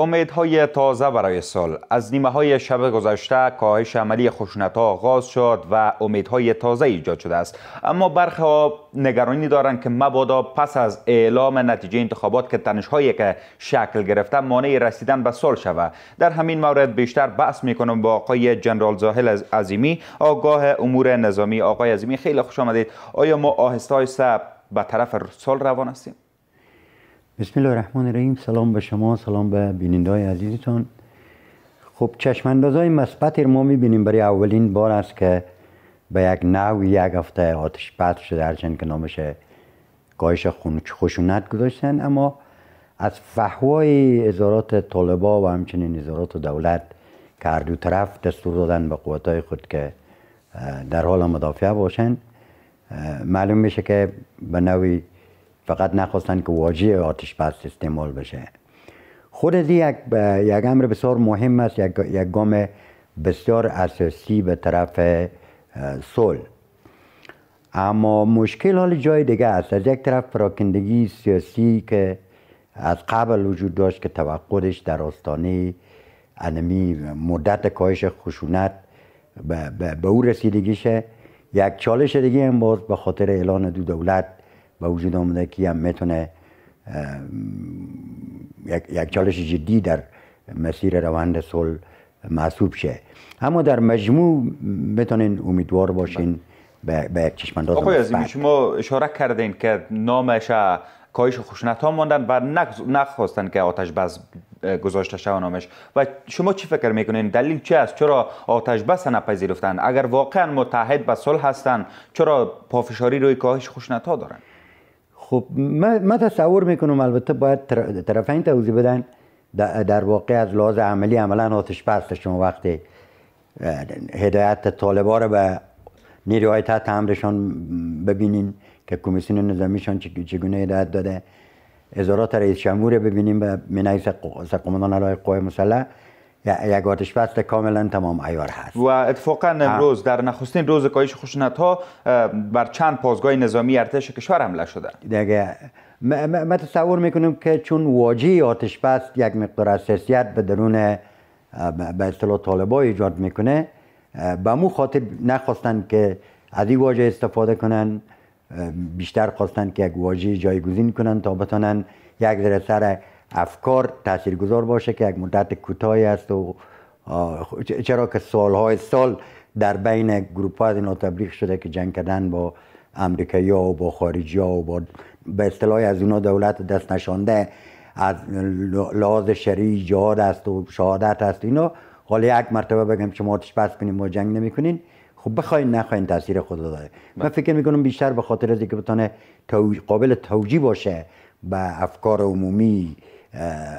امیدهای تازه برای سال از نیمه های شب گذشته کاهش عملی خشونت ها آغاز شد و امیدهای تازه ایجاد شده است اما برخی نگرانی دارند که مبادا پس از اعلام نتیجه انتخابات که تنش هایی که شکل گرفته مانع رسیدن به سال شود در همین مورد بیشتر بحث میکنم با آقای جنرال زاهل عظیمی آگاه امور نظامی آقای عظیمی خیلی خوش آمدید آیا ما آهسته آهسته به طرف سال روان هستیم بسم الله الرحمن الرحیم سلام به شما سلام به بیننده های عزیزتان خب چشمانداز های مثبت ما میبینیم برای اولین بار است که به یک نو یک هفته آتش پت شده هرچند که نامش گایش خشونت گذاشتن اما از فحوای ازارات طالبا و همچنین ازارات دولت که هر دو طرف دستور دادن به های خود که در حال مدافع باشند معلوم میشه که به نوی فقط نخواستن که واجه آتش بس استعمال بشه خود از یک, یک امر بسیار مهم است یک, یک گام بسیار اساسی به طرف صلح اما مشکل حال جای دیگه است از یک طرف فراکندگی سیاسی که از قبل وجود داشت که توقعش در آستانه انمی مدت کاهش خشونت به او رسیدگیشه یک چالش دیگه هم باز به خاطر اعلان دو دولت به وجود آمده که هم میتونه یک چالش جدی در مسیر روند صلح محسوب شه اما در مجموع میتونین امیدوار باشین به با یک چشمانداز آقای شما اشاره کردین که نامش کاهش خشونت ها ماندن و نخواستن که آتش بس گذاشته شو نامش و شما چی فکر میکنین دلیل چی است چرا آتش بس نپذیرفتن اگر واقعا متحد به صلح هستند چرا پافشاری روی کاهش خشونت ها دارن خب من تصور میکنم البته باید طرفین توضیح بدن در واقع از لحاظ عملی عملا آتش پست شما وقتی هدایت طالبا رو به نیروهای تحت امرشان ببینین که کمیسیون نظامیشان چگونه هدایت داده ازارات رئیس جمهور ببینیم به منعیس قومندان علای قوای مسلح یک آتش بست کاملا تمام ایار هست و اتفاقا امروز در نخستین روز کاهش خشونت ها بر چند پازگاه نظامی ارتش کشور حمله شده دیگه ما تصور میکنم که چون واجی آتش یک مقدار حساسیت به درون به اصطلاح طالبا ایجاد میکنه به مو خاطر نخواستن که از این واجه استفاده کنن بیشتر خواستن که یک واجه جایگزین کنن تا بتانن یک ذره سر افکار تاثیرگذار باشه که یک مدت کوتاهی است و چرا که سالهای سال در بین گروپ های تبلیغ شده که جنگ کردن با امریکایی ها و با خارجی ها و با به اصطلاح از اونا دولت دست نشانده از لحاظ شریع جهاد است و شهادت است اینا حالا یک مرتبه بگم شما آتش پس کنیم ما جنگ نمیکنین خب بخواین نخواین تاثیر خود داره بله. من فکر میکنم بیشتر به خاطر از اینکه بتونه قابل توجیه باشه به افکار عمومی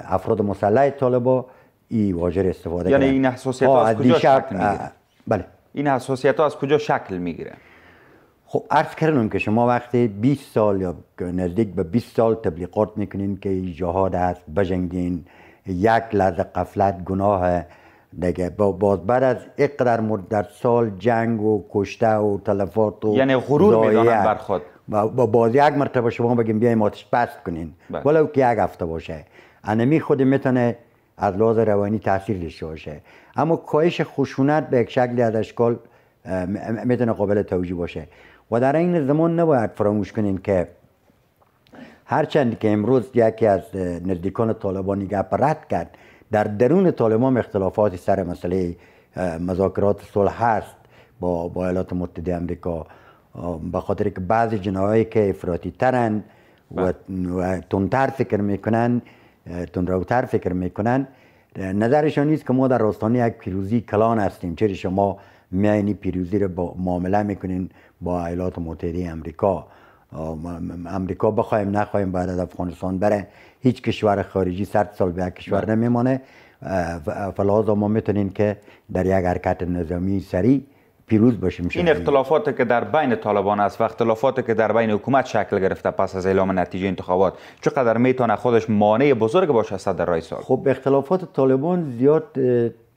افراد مسلح طالبا این واجر استفاده یعنی این حساسیت از کجا شکل میگیره بله این حساسیت ها از کجا شکل میگیره خب عرض کردم که شما وقتی 20 سال یا نزدیک به 20 سال تبلیغات میکنین که جهاد است بجنگین یک لحظه قفلت گناه دیگه باز بعد از اقدر مدت سال جنگ و کشته و تلفات و یعنی غرور میدونن بر خود باز یک مرتبه شما بگیم بیایم آتش پست کنین بله. ولو که یک هفته باشه انمی خود میتونه از لحاظ روانی تاثیر داشته باشه اما کاهش خشونت به یک شکلی از اشکال میتونه قابل توجیه باشه و در این زمان نباید فراموش کنین که هرچند که امروز یکی از نزدیکان طالبانی گپ رد کرد در درون طالبان اختلافات سر مسئله مذاکرات صلح هست با با ایالات متحده آمریکا به خاطر که بعضی جنایی که افراطی ترن و, بله. و فکر میکنن تندروتر فکر میکنن نظرشان نیست که ما در راستانه یک پیروزی کلان هستیم چرا شما میانی پیروزی را با معامله میکنین با ایالات متحده امریکا امریکا بخوایم نخوایم بعد از افغانستان بره هیچ کشور خارجی صد سال به یک کشور بله. نمیمانه فلحاظا ما میتونین که در یک حرکت نظامی سریع پیروز باشیم این اختلافات که در بین طالبان است و اختلافات که در بین حکومت شکل گرفته پس از اعلام نتیجه انتخابات چقدر میتونه خودش مانع بزرگ باشه است در رای سال خب اختلافات طالبان زیاد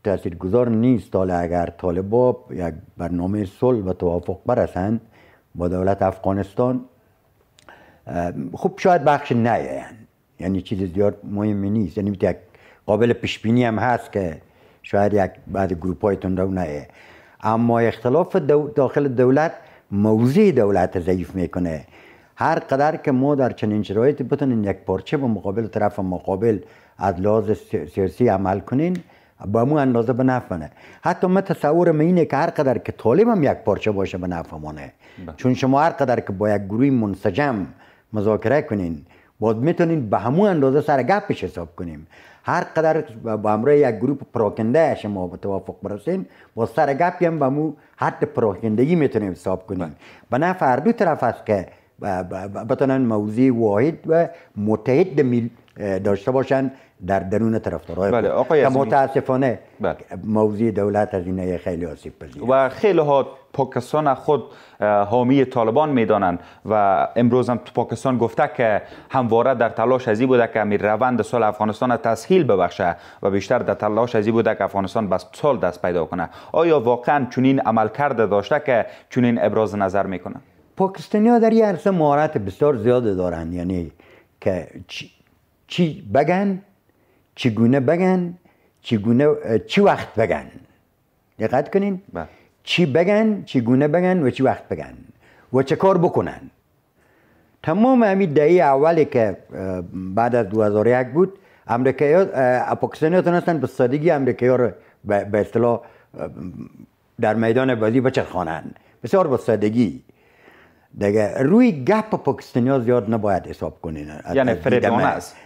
تاثیرگذار نیست حالا اگر طالبان یک برنامه صلح و توافق برسند با دولت افغانستان خب شاید بخش نیایند یعنی چیز زیاد مهم نیست یعنی قابل پیش بینی هم هست که شاید یک بعد گروپ هایتون رو اما اختلاف داخل دولت موضع دولت ضعیف میکنه هر قدر که ما در چنین شرایطی بتونین یک پارچه به مقابل طرف مقابل از لحاظ سیاسی عمل کنین با مو اندازه به نفعه حتی من تصورم اینه که هر قدر که طالب هم یک پارچه باشه به نفع بله. چون شما هر قدر که با یک گروه منسجم مذاکره کنین باز میتونیم به همون اندازه سر گپش حساب کنیم هر قدر با همراه یک گروپ پراکنده شما به توافق برسین با سر گپی هم به مو حد پراکندگی میتونیم حساب کنیم به نفع دو طرف است که بتونن موضوع واحد و متحد داشته باشند در درون طرفدارای بله آقای که متاسفانه بله. موضوع دولت اینه خیلی آسیب پذیر و خیلی ها پاکستان خود حامی طالبان میدانند و امروز هم تو پاکستان گفته که همواره در تلاش ازی بوده که امیر روند سال افغانستان تسهیل ببخشه و بیشتر در تلاش ازی بوده که افغانستان بس سال دست پیدا کنه آیا واقعا چنین عمل کرده داشته که چنین ابراز نظر میکنه پاکستانی در این عرصه مهارت بسیار زیاد دارند یعنی که چی بگن چگونه بگن چگونه چی وقت بگن دقت کنین بله. چی بگن چگونه بگن و چی وقت بگن و چه کار بکنن تمام همین دهی اولی که بعد از 2001 بود امریکایی پاکستانی تونستن به سادگی امریکایی ها رو به اصطلاح در میدان بازی خوانن بسیار به سادگی دیگه روی گپ پاکستانی ها زیاد نباید حساب کنین یعنی فریدانه است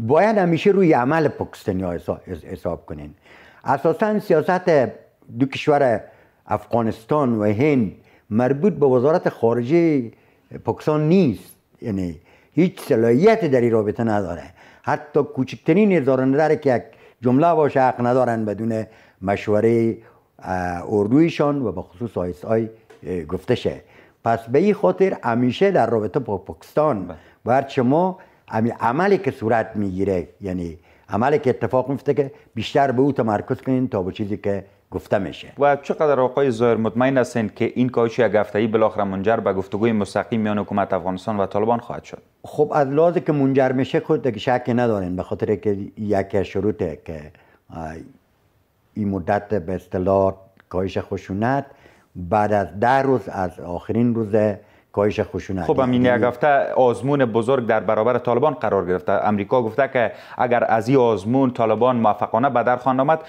باید همیشه روی عمل پاکستانی ها حساب کنین اساسا سیاست دو کشور افغانستان و هند مربوط به وزارت خارجه پاکستان نیست یعنی هیچ صلاحیت در این رابطه نداره حتی کوچکترین اظهار که یک جمله باشه حق ندارن بدون مشوره اردویشان و به خصوص آیس گفته شه پس به این خاطر همیشه در رابطه با پاکستان باید بله. ما عملی که صورت میگیره یعنی عملی که اتفاق میفته که بیشتر به او تمرکز کنین تا به چیزی که گفته میشه و چقدر آقای ظاهر مطمئن هستند که این کاهش یک ای بالاخره منجر به گفتگوی مستقیم میان حکومت افغانستان و طالبان خواهد شد خب از لازه که منجر میشه خود که شک ندارین به خاطر که یک شروطه که این مدت به اصطلاح کاهش خشونت بعد از ده روز از آخرین روز کاهش خشونت خب این یعنی گفته آزمون بزرگ در برابر طالبان قرار گرفته امریکا گفته که اگر از این آزمون طالبان موفقانه به در آمد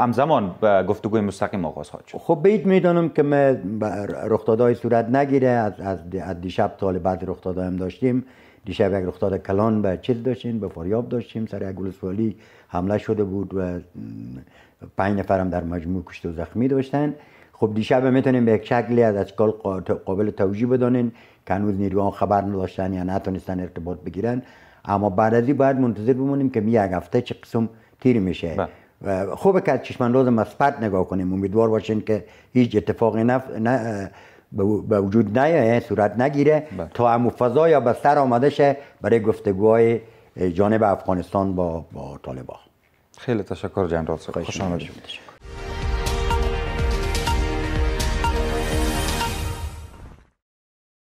همزمان گفتگو مستقیم آغاز خواهد شد خب بید میدانم که ما رخدادهای صورت نگیره از از دیشب بعد بعد هم داشتیم دیشب یک رخداد کلان به چیز داشتیم به فاریاب داشتیم سر یک ولسوالی حمله شده بود و پنج نفرم در مجموع کشته و زخمی داشتن خب دیشب میتونیم به یک شکلی از اشکال قابل توجیه بدانین که هنوز نیروان خبر نداشتن یا نتونستن ارتباط بگیرن اما بعد از این باید منتظر بمونیم که یک هفته چه قسم تیر میشه بله. خوبه که از روز مثبت نگاه کنیم امیدوار باشین که هیچ اتفاقی نف... نه... به وجود نیه، یعنی صورت نگیره بله. تا امو فضا یا به سر آمده شه برای گفتگوهای جانب افغانستان با, با طالبا خیلی تشکر جنرال خوش آمدید